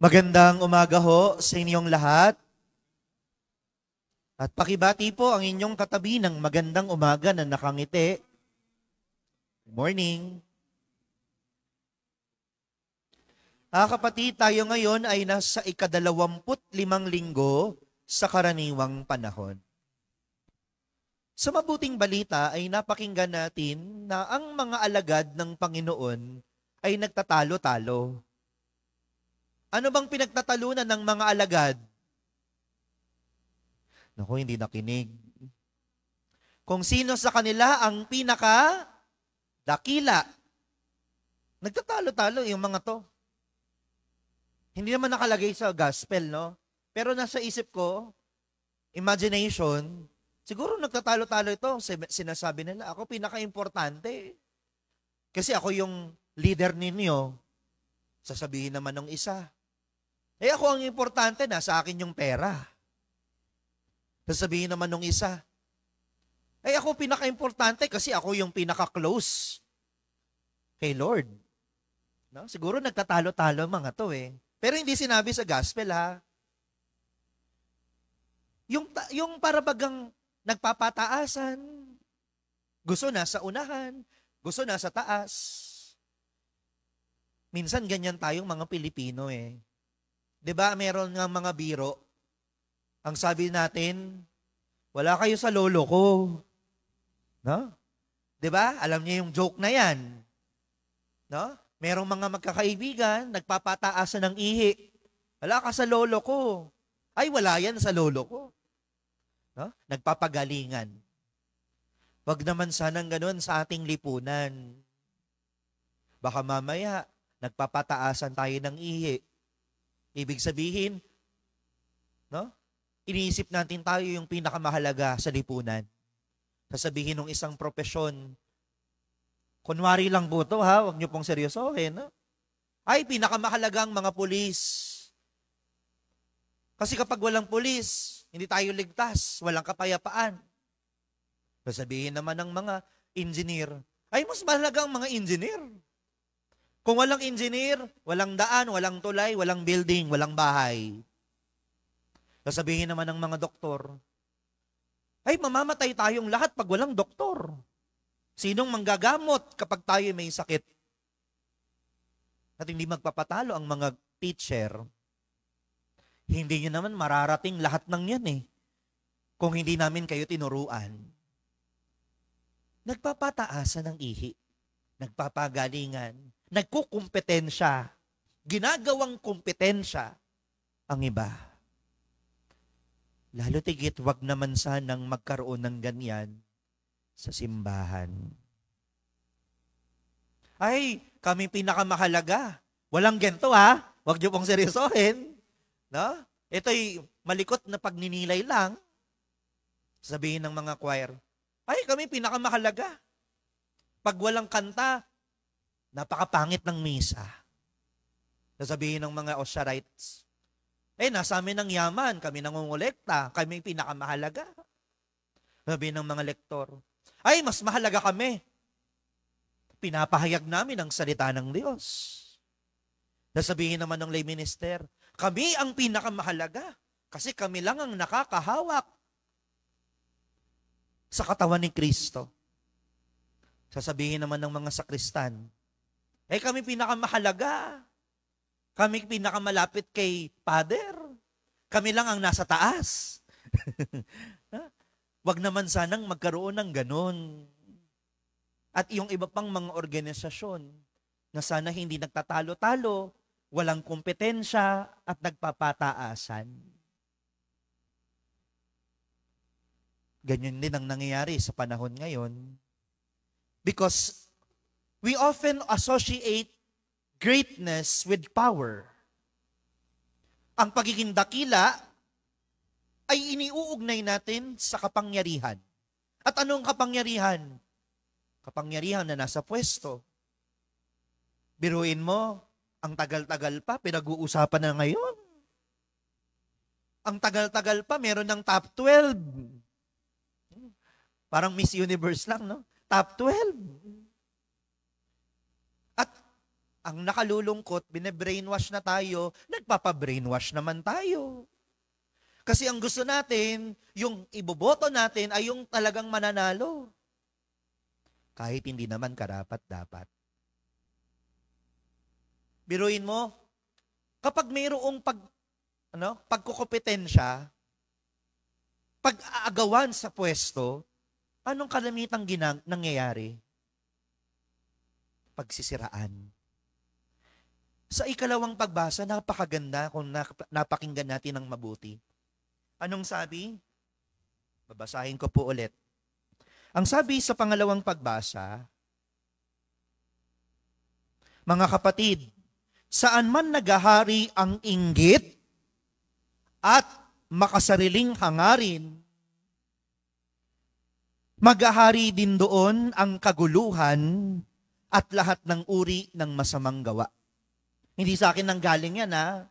Magandang umaga ho sa inyong lahat. At pakibati po ang inyong katabi ng magandang umaga na nakangiti. Good morning. Ah, kapatid, tayo ngayon ay nasa ikadalawamput limang linggo sa karaniwang panahon. Sa mabuting balita ay napakinggan natin na ang mga alagad ng Panginoon ay nagtatalo-talo ano bang pinagtatalunan ng mga alagad? Naku, hindi nakinig. Kung sino sa kanila ang pinaka dakila. Nagtatalo-talo yung mga to. Hindi naman nakalagay sa gospel, no? Pero nasa isip ko, imagination, siguro nagtatalo-talo ito. Sinasabi nila, ako pinaka-importante. Kasi ako yung leader ninyo, sasabihin naman ng isa, eh ako ang importante, sa akin yung pera. Sasabihin naman nung isa, eh ako pinaka-importante kasi ako yung pinaka-close kay Lord. No? Siguro nagtatalo-talo mga to eh. Pero hindi sinabi sa gospel ha. Yung, yung parabagang nagpapataasan, gusto na sa unahan, gusto na sa taas. Minsan ganyan tayong mga Pilipino eh. 'Di ba? Meron ng mga biro. Ang sabi natin, wala kayo sa lolo ko. No? 'Di ba? Alam niyo yung joke na 'yan. No? Merong mga magkakaibigan nagpapataasan ng ihi. Wala ka sa lolo ko. Ay, wala yan sa lolo ko. No? Nagpapagalingan. Wag naman sanang ganun sa ating lipunan. Baka mamaya, nagpapataasan tayo ng ihi. Ibig sabihin, no? Iniisip natin tayo yung pinakamahalaga sa lipunan. Sasabihin ng isang profesyon, kunwari lang po to ha, wag niyo pong seryosohin, no? Ay, pinakamahalagang mga pulis. Kasi kapag walang pulis, hindi tayo ligtas, walang kapayapaan. Sasabihin naman ng mga engineer, ay mas mahalagang mga engineer. Kung walang engineer, walang daan, walang tulay, walang building, walang bahay. Sasabihin naman ng mga doktor, ay mamamatay tayong lahat pag walang doktor. Sinong manggagamot kapag tayo may sakit? At hindi magpapatalo ang mga teacher. Hindi nyo naman mararating lahat ng yan eh. Kung hindi namin kayo tinuruan. Nagpapataasan ng ihi. Nagpapagalingan nagkukumpetensya, ginagawang kompetensya ang iba. Lalo tigit wag naman sanang magkaroon ng ganyan sa simbahan. Ay, kami pinakamahalaga. Walang gento ha. Wag niyo pong seryosohin. No? Ito'y malikot na pagninilay lang. Sabihin ng mga choir, ay kami pinakamahalaga. Pag walang kanta, Napakapangit ng misa. Sasabihin ng mga Osharites, eh, nasa amin ang yaman, kami nangungulekta, kami pinakamahalaga. Sabihin ng mga lektor, ay, mas mahalaga kami. Pinapahayag namin ang salita ng Diyos. Nasabihin naman ng lay minister, kami ang pinakamahalaga kasi kami lang ang nakakahawak sa katawan ni Kristo. Sasabihin naman ng mga sakristan, eh kami pinakamahalaga. Kami pinakamalapit kay Father. Kami lang ang nasa taas. Wag naman sanang magkaroon ng ganon. At yung iba pang mga organisasyon na sana hindi nagtatalo-talo, walang kompetensya at nagpapataasan. Ganyan din ang nangyayari sa panahon ngayon. Because we often associate greatness with power. Ang pagiging dakila ay iniuugnay natin sa kapangyarihan. At anong kapangyarihan? Kapangyarihan na nasa pwesto. Biruin mo, ang tagal-tagal pa, pinag-uusapan na ngayon. Ang tagal-tagal pa, meron ng top 12. Parang Miss Universe lang, no? Top 12 ang nakalulungkot, bine-brainwash na tayo, nagpapa-brainwash naman tayo. Kasi ang gusto natin, yung iboboto natin ay yung talagang mananalo. Kahit hindi naman karapat dapat. Biruin mo, kapag mayroong pag, ano, pagkukompetensya, pag-aagawan sa pwesto, anong kalamitang ginang, nangyayari? Pagsisiraan sa ikalawang pagbasa, napakaganda kung napakinggan natin ng mabuti. Anong sabi? Babasahin ko po ulit. Ang sabi sa pangalawang pagbasa, Mga kapatid, saan man nagahari ang inggit at makasariling hangarin, maghahari din doon ang kaguluhan at lahat ng uri ng masamang gawa. Hindi sa akin nanggaling yan, ha?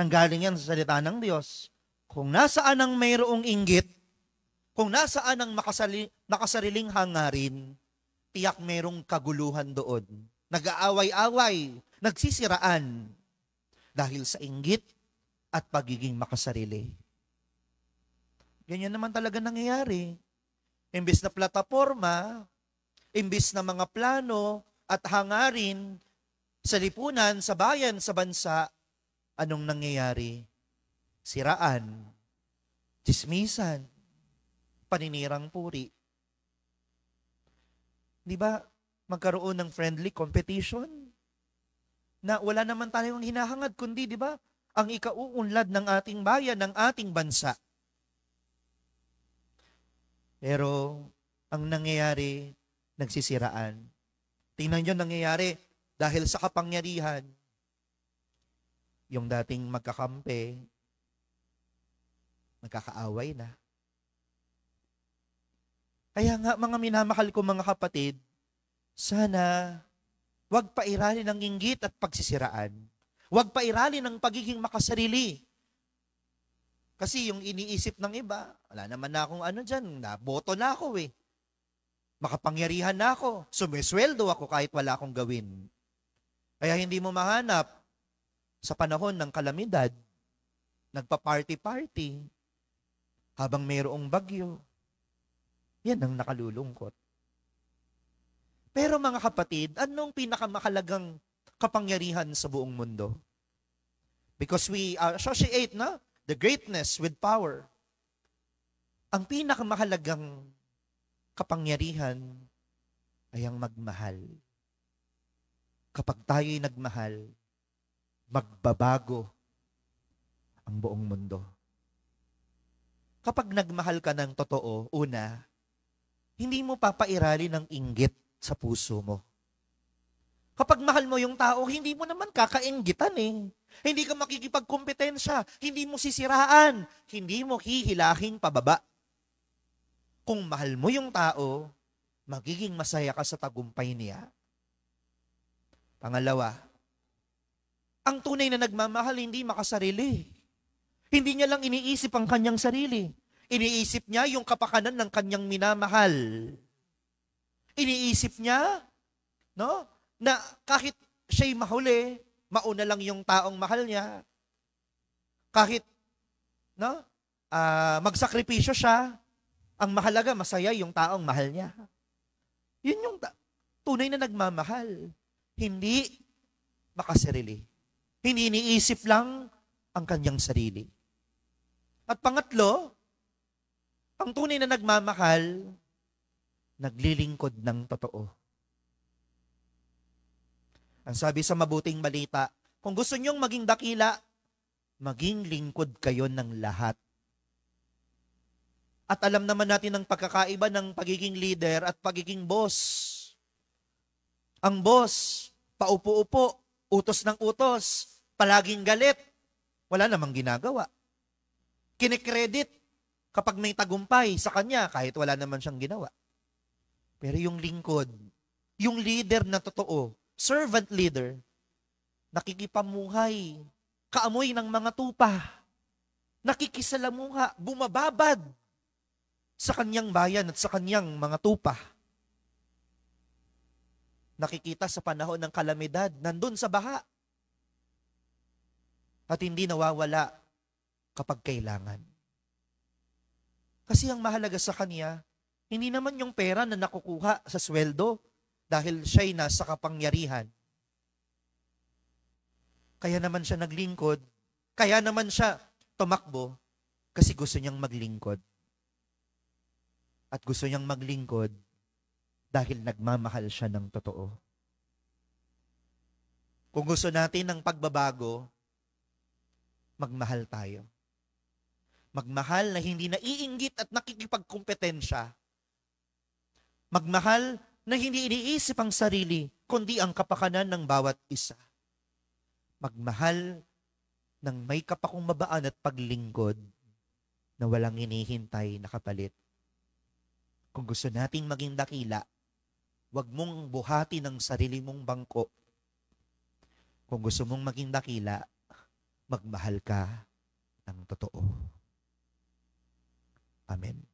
Nanggaling yan sa salita ng Diyos. Kung nasaan ang mayroong inggit, kung nasaan ang makasali, makasariling hangarin, tiyak mayroong kaguluhan doon. Nag-aaway-away, nagsisiraan dahil sa inggit at pagiging makasarili. Ganyan naman talaga nangyayari. Imbis na plataforma, imbis na mga plano at hangarin, sa lipunan, sa bayan, sa bansa, anong nangyayari? Siraan, dismisan, paninirang puri. Di ba, magkaroon ng friendly competition? Na wala naman tayong hinahangad, kundi, di ba, ang ikauunlad ng ating bayan, ng ating bansa. Pero, ang nangyayari, nagsisiraan. Tingnan nyo nangyayari dahil sa kapangyarihan, yung dating magkakampi, magkakaaway na. Kaya nga mga minamahal ko mga kapatid, sana wag pairalin ang inggit at pagsisiraan. Wag pairalin ang pagiging makasarili. Kasi yung iniisip ng iba, wala naman na akong ano dyan, naboto na ako eh. Makapangyarihan na ako, sumisweldo ako kahit wala akong gawin. Kaya hindi mo mahanap sa panahon ng kalamidad, nagpa-party-party, habang mayroong bagyo. Yan ang nakalulungkot. Pero mga kapatid, anong pinakamahalagang kapangyarihan sa buong mundo? Because we uh, associate na the greatness with power. Ang pinakamahalagang kapangyarihan ay ang magmahal kapag tayo'y nagmahal, magbabago ang buong mundo. Kapag nagmahal ka ng totoo, una, hindi mo papairali ng inggit sa puso mo. Kapag mahal mo yung tao, hindi mo naman kakaingitan eh. Hindi ka makikipagkompetensya, hindi mo sisiraan, hindi mo hihilahin pababa. Kung mahal mo yung tao, magiging masaya ka sa tagumpay niya Pangalawa, ang tunay na nagmamahal hindi makasarili. Hindi niya lang iniisip ang kanyang sarili. Iniisip niya yung kapakanan ng kanyang minamahal. Iniisip niya, no? Na kahit siya'y mahuli, mauna lang yung taong mahal niya. Kahit, no? Uh, magsakripisyo siya, ang mahalaga, masaya yung taong mahal niya. Yun yung ta- tunay na nagmamahal hindi makasarili. Hindi iniisip lang ang kanyang sarili. At pangatlo, ang tunay na nagmamahal, naglilingkod ng totoo. Ang sabi sa mabuting balita, kung gusto niyong maging dakila, maging lingkod kayo ng lahat. At alam naman natin ang pagkakaiba ng pagiging leader at pagiging boss. Ang boss, paupo-upo, utos ng utos, palaging galit, wala namang ginagawa. Kinekredit kapag may tagumpay sa kanya kahit wala naman siyang ginawa. Pero yung lingkod, yung leader na totoo, servant leader, nakikipamuhay, kaamoy ng mga tupa, nakikisalamuha, bumababad sa kanyang bayan at sa kanyang mga tupa nakikita sa panahon ng kalamidad, nandun sa baha. At hindi nawawala kapag kailangan. Kasi ang mahalaga sa kanya, hindi naman yung pera na nakukuha sa sweldo dahil siya'y nasa kapangyarihan. Kaya naman siya naglingkod, kaya naman siya tumakbo kasi gusto niyang maglingkod. At gusto niyang maglingkod dahil nagmamahal siya ng totoo. Kung gusto natin ng pagbabago, magmahal tayo. Magmahal na hindi naiinggit at nakikipagkumpetensya. Magmahal na hindi iniisip ang sarili, kundi ang kapakanan ng bawat isa. Magmahal ng may kapakumbabaan at paglingkod na walang inihintay na kapalit. Kung gusto nating maging dakila, Huwag mong buhati ng sarili mong bangko. Kung gusto mong maging dakila, magmahal ka ng totoo. Amen.